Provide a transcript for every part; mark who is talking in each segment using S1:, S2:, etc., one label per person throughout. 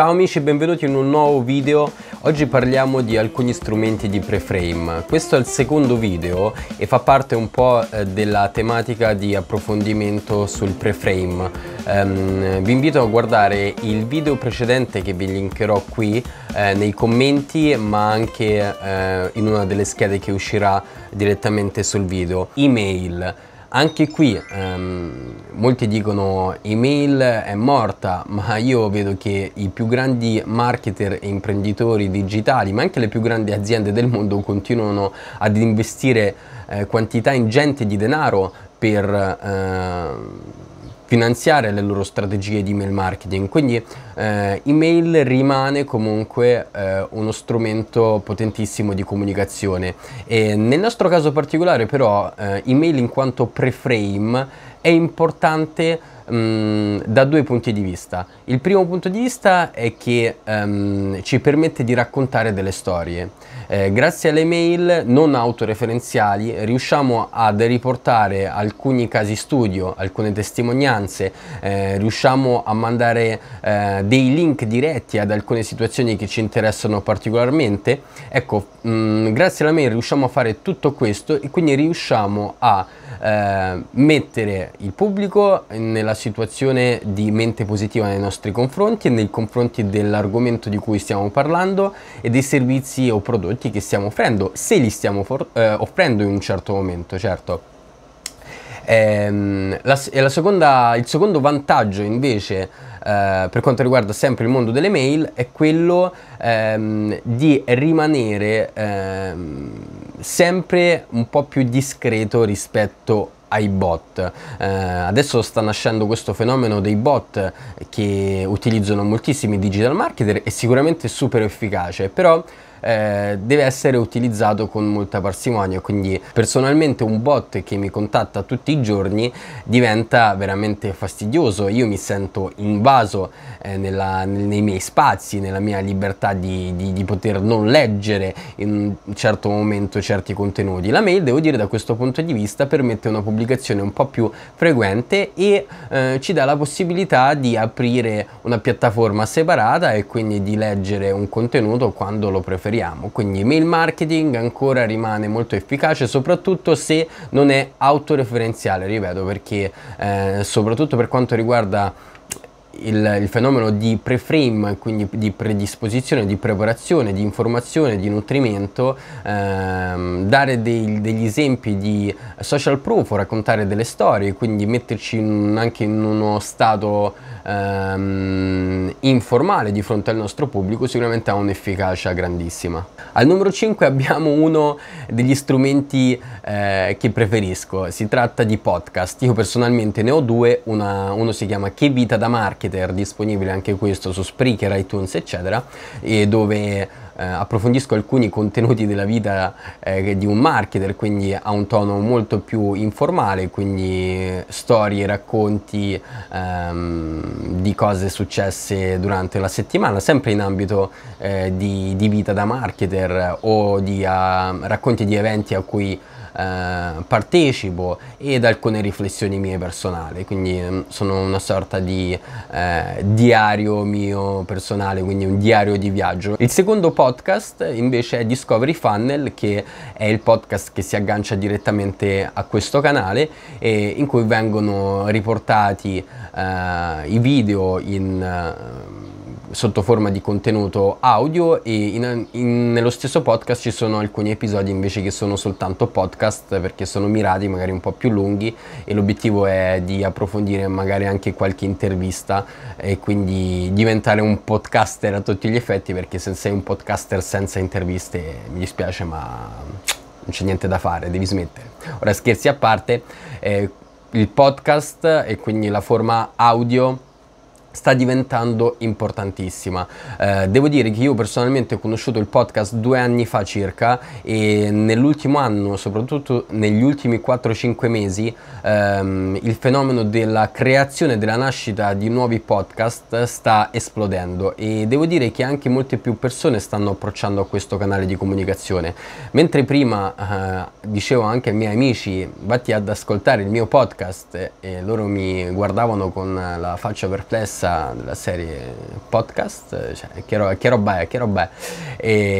S1: Ciao amici e benvenuti in un nuovo video. Oggi parliamo di alcuni strumenti di preframe. Questo è il secondo video e fa parte un po' eh, della tematica di approfondimento sul preframe. Um, vi invito a guardare il video precedente che vi linkerò qui eh, nei commenti ma anche eh, in una delle schede che uscirà direttamente sul video. Email anche qui ehm, molti dicono email è morta, ma io vedo che i più grandi marketer e imprenditori digitali, ma anche le più grandi aziende del mondo continuano ad investire eh, quantità ingenti di denaro per... Eh, finanziare le loro strategie di email marketing. Quindi eh, email rimane comunque eh, uno strumento potentissimo di comunicazione. E nel nostro caso particolare però eh, email in quanto preframe è importante da due punti di vista. Il primo punto di vista è che um, ci permette di raccontare delle storie. Eh, grazie alle mail non autoreferenziali riusciamo ad riportare alcuni casi studio, alcune testimonianze, eh, riusciamo a mandare eh, dei link diretti ad alcune situazioni che ci interessano particolarmente. Ecco, mh, grazie alla mail riusciamo a fare tutto questo e quindi riusciamo a eh, mettere il pubblico nella situazione di mente positiva nei nostri confronti e nei confronti dell'argomento di cui stiamo parlando e dei servizi o prodotti che stiamo offrendo, se li stiamo eh, offrendo in un certo momento, certo. Ehm, la, la seconda, il secondo vantaggio invece Uh, per quanto riguarda sempre il mondo delle mail è quello um, di rimanere um sempre un po' più discreto rispetto ai bot. Eh, adesso sta nascendo questo fenomeno dei bot che utilizzano moltissimi digital marketer e sicuramente super efficace, però eh, deve essere utilizzato con molta parsimonia quindi personalmente un bot che mi contatta tutti i giorni diventa veramente fastidioso io mi sento invaso eh, nella, nei miei spazi nella mia libertà di, di, di poter non leggere in un certo momento certi contenuti la mail devo dire da questo punto di vista permette una pubblicazione un po' più frequente e eh, ci dà la possibilità di aprire una piattaforma separata e quindi di leggere un contenuto quando lo preferisco trasferiamo. Quindi email marketing ancora rimane molto efficace soprattutto se non è autoreferenziale, ripeto, perché eh, soprattutto per quanto riguarda il, il, fenomeno di preframe, quindi di predisposizione, di preparazione, di informazione, di nutrimento, ehm, dare dei, degli esempi di social proof, raccontare delle storie, quindi metterci in, anche in uno stato ehm, informale di fronte al nostro pubblico sicuramente ha un'efficacia grandissima. Al numero 5 abbiamo uno degli strumenti eh, che preferisco, si tratta di podcast, io personalmente ne ho due, Una, uno si chiama Che vita da marketer, disponibile anche questo su Spreaker, iTunes eccetera, e dove eh, approfondisco alcuni contenuti della vita eh, di un marketer, quindi ha un tono molto più informale, quindi storie, racconti ehm, di cose successe durante la settimana, sempre in ambito eh, di, di, vita da marketer o di a, ah, racconti di eventi a cui eh, partecipo ed alcune riflessioni mie personali, quindi mm, sono una sorta di eh, diario mio personale, quindi un diario di viaggio. Il secondo podcast invece è Discovery Funnel che è il podcast che si aggancia direttamente a questo canale e in cui vengono riportati eh, i video in eh, sotto forma di contenuto audio e in, in, nello stesso podcast ci sono alcuni episodi invece che sono soltanto podcast perché sono mirati magari un po' più lunghi e l'obiettivo è di approfondire magari anche qualche intervista e quindi diventare un podcaster a tutti gli effetti perché se sei un podcaster senza interviste mi dispiace ma non c'è niente da fare, devi smettere. Ora scherzi a parte, eh, il podcast e quindi la forma audio sta diventando importantissima. Eh, devo dire che io personalmente ho conosciuto il podcast due anni fa circa e nell'ultimo anno, soprattutto negli ultimi 4-5 mesi, ehm, il fenomeno della creazione e della nascita di nuovi podcast sta esplodendo e devo dire che anche molte più persone stanno approcciando a questo canale di comunicazione. Mentre prima eh, dicevo anche ai miei amici vatti ad ascoltare il mio podcast e loro mi guardavano con la faccia perplessa puntata della serie podcast, eh, cioè che, ro- che roba è, che roba è.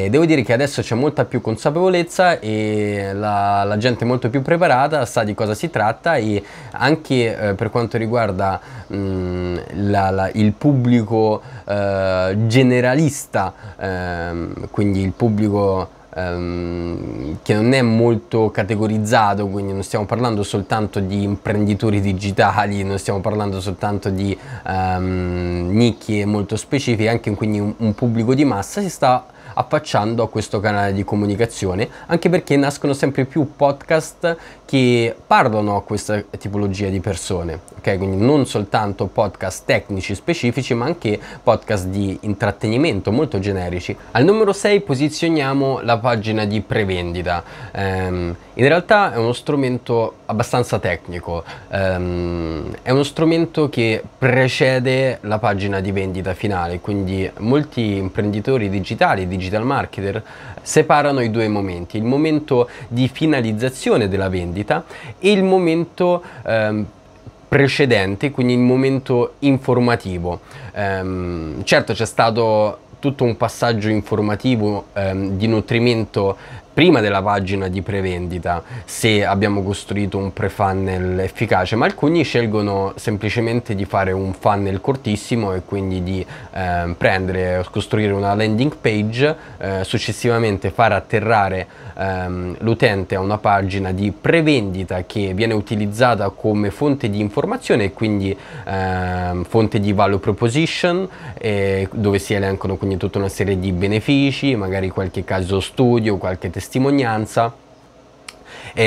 S1: E devo dire che adesso c'è molta più consapevolezza e la, la gente è molto più preparata, sa di cosa si tratta e anche eh, per quanto riguarda mh, mm, la, la, il pubblico eh, generalista, ehm, quindi il pubblico ehm, che non è molto categorizzato, quindi non stiamo parlando soltanto di imprenditori digitali, non stiamo parlando soltanto di um, nicchie molto specifiche, anche quindi un, un pubblico di massa si sta affacciando a questo canale di comunicazione, anche perché nascono sempre più podcast che parlano a questa tipologia di persone, ok? Quindi non soltanto podcast tecnici specifici, ma anche podcast di intrattenimento molto generici. Al numero 6 posizioniamo la pagina di prevendita. Um, in realtà è uno strumento abbastanza tecnico, um, è uno strumento che precede la pagina di vendita finale, quindi molti imprenditori digitali, digital marketer, separano i due momenti, il momento di finalizzazione della vendita e il momento um, precedente, quindi il momento informativo. Ehm, certo c'è stato tutto un passaggio informativo ehm, di nutrimento prima della pagina di prevendita se abbiamo costruito un pre-funnel efficace, ma alcuni scelgono semplicemente di fare un funnel cortissimo e quindi di eh, prendere, costruire una landing page, eh, successivamente far atterrare ehm, l'utente a una pagina di prevendita che viene utilizzata come fonte di informazione e quindi ehm, fonte di value proposition eh, dove si elencano quindi tutta una serie di benefici, magari qualche caso studio, qualche testimonianza testimonianza e,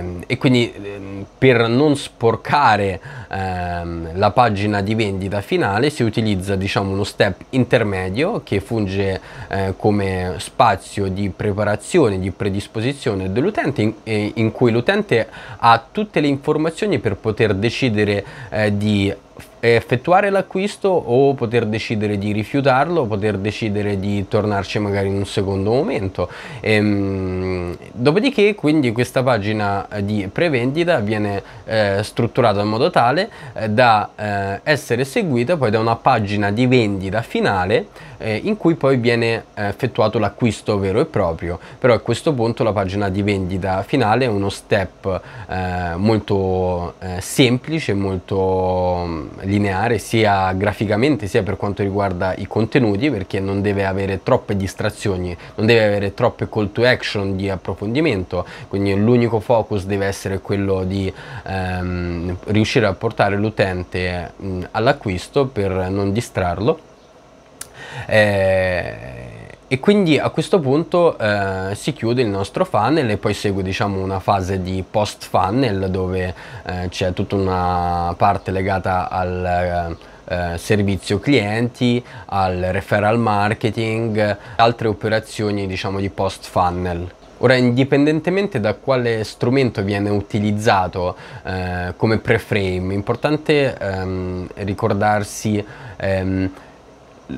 S1: ehm, e, quindi ehm, per non sporcare ehm, la pagina di vendita finale si utilizza diciamo uno step intermedio che funge eh, come spazio di preparazione di predisposizione dell'utente in, eh, in, cui l'utente ha tutte le informazioni per poter decidere eh, di effettuare l'acquisto o poter decidere di rifiutarlo, poter decidere di tornarci magari in un secondo momento. Ehm, dopodiché quindi questa pagina eh, di prevendita viene eh, strutturata in modo tale eh, da eh, essere seguita poi da una pagina di vendita finale eh, in cui poi viene effettuato l'acquisto vero e proprio, però a questo punto la pagina di vendita finale è uno step molto semplice, molto mm, lineare sia graficamente sia per quanto riguarda i contenuti perché non deve avere troppe distrazioni, non deve avere troppe call to action di approfondimento, quindi l'unico focus deve essere quello di ehm, riuscire a portare l'utente all'acquisto per non distrarlo. Eh, e quindi a questo punto eh, si chiude il nostro funnel e poi segue diciamo una fase di post funnel dove eh, c'è tutta una parte legata al eh, eh, servizio clienti, al referral marketing, altre operazioni diciamo di post funnel. Ora, indipendentemente da quale strumento viene utilizzato eh, come preframe, è importante ehm, ricordarsi ehm,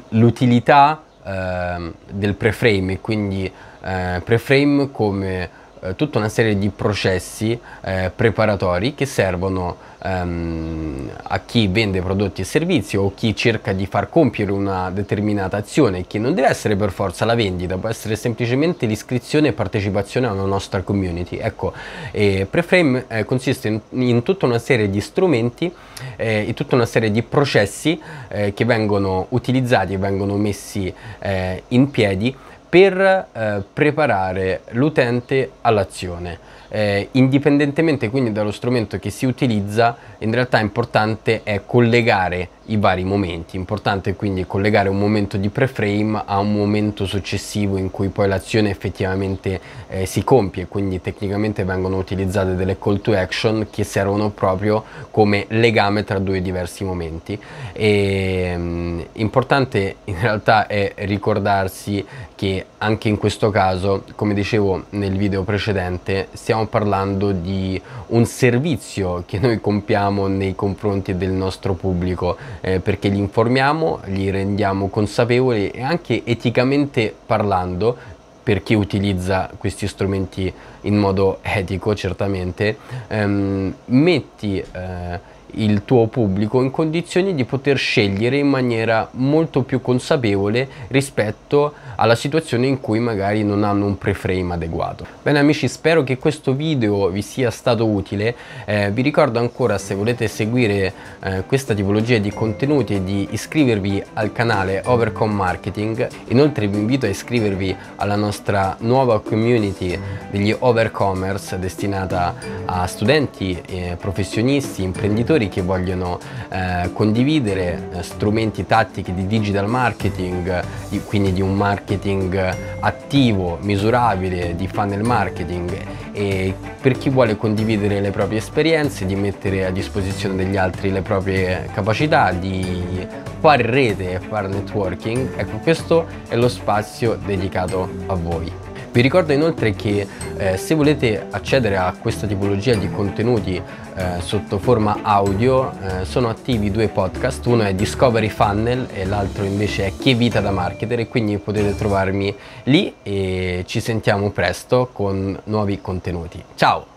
S1: l'utilità eh, del preframe, quindi eh, preframe come eh, tutta una serie di processi eh, preparatori che servono ehm, a chi vende prodotti e servizi o chi cerca di far compiere una determinata azione che non deve essere per forza la vendita, può essere semplicemente l'iscrizione e partecipazione a una nostra community. Ecco, eh, Preframe eh, consiste in, in, tutta una serie di strumenti eh, e tutta una serie di processi eh, che vengono utilizzati e vengono messi eh, in piedi per eh, preparare l'utente all'azione. Eh, indipendentemente quindi dallo strumento che si utilizza, in realtà è importante è eh, collegare i vari momenti. Importante quindi collegare un momento di preframe a un momento successivo in cui poi l'azione effettivamente eh, si compie, quindi tecnicamente vengono utilizzate delle call to action che servono proprio come legame tra due diversi momenti. E, ehm, mh, importante in realtà è ricordarsi che anche in questo caso, come dicevo nel video precedente, stiamo parlando di un servizio che noi compiamo nei confronti del nostro pubblico eh, perché li informiamo, li rendiamo consapevoli e anche eticamente parlando per chi utilizza questi strumenti in modo etico certamente, ehm, metti eh, il tuo pubblico in condizioni di poter scegliere in maniera molto più consapevole rispetto alla situazione in cui magari non hanno un preframe adeguato. Bene amici spero che questo video vi sia stato utile, eh, vi ricordo ancora se volete seguire eh, questa tipologia di contenuti di iscrivervi al canale Overcom Marketing, inoltre vi invito a iscrivervi alla nostra nuova community degli Overcommerce destinata a studenti, eh, professionisti, imprenditori imprenditori che vogliono eh, condividere eh, strumenti tattici di digital marketing, di, quindi di un marketing attivo, misurabile, di funnel marketing e per chi vuole condividere le proprie esperienze, di mettere a disposizione degli altri le proprie capacità, di fare rete e fare networking, ecco questo è lo spazio dedicato a voi. Vi ricordo inoltre che eh, se volete accedere a questa tipologia di contenuti eh, sotto forma audio eh, sono attivi due podcast, uno è Discovery Funnel e l'altro invece è Che vita da marketer e quindi potete trovarmi lì e ci sentiamo presto con nuovi contenuti. Ciao!